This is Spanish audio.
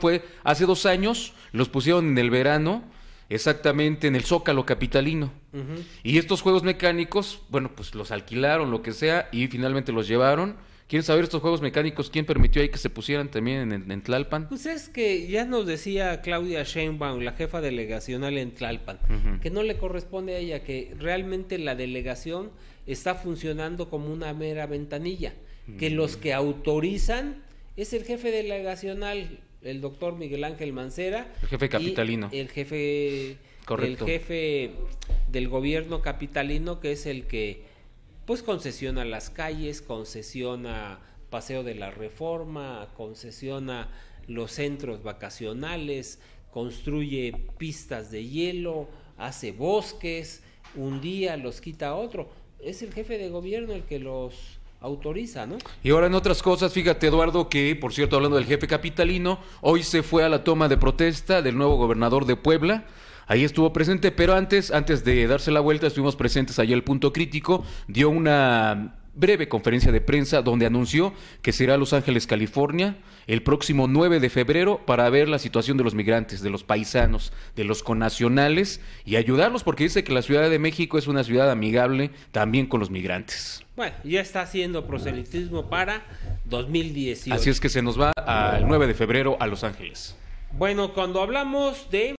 fue hace dos años, los pusieron en el verano, exactamente en el Zócalo Capitalino. Y estos juegos mecánicos, bueno, pues los alquilaron, lo que sea, y finalmente los llevaron. ¿Quieren saber estos juegos mecánicos? ¿Quién permitió ahí que se pusieran también en, Tlalpan? Pues es que ya nos decía Claudia Sheinbaum, la jefa delegacional en Tlalpan, que no le corresponde a ella, que realmente la delegación está funcionando como una mera ventanilla, que mm. los que autorizan es el jefe delegacional, el doctor Miguel Ángel Mancera. El jefe capitalino. el jefe. El jefe del gobierno capitalino, que es el que, pues, concesiona las calles, concesiona Paseo de la Reforma, concesiona los centros vacacionales, construye pistas de hielo, hace bosques, un día los quita otro. Es el jefe de gobierno el que los autoriza, ¿no? Y ahora en otras cosas, fíjate Eduardo que, por cierto, hablando del jefe capitalino, hoy se fue a la toma de protesta del nuevo gobernador de Puebla. Ahí estuvo presente, pero antes, antes de darse la vuelta, estuvimos presentes allí al punto crítico, dio una breve conferencia de prensa donde anunció que será Los Ángeles, California, el próximo 9 de febrero para ver la situación de los migrantes, de los paisanos, de los conacionales y ayudarlos porque dice que la Ciudad de México es una ciudad amigable también con los migrantes. Bueno, ya está haciendo proselitismo para 2018. Así es que se nos va al 9 de febrero a Los Ángeles. Bueno, cuando hablamos de...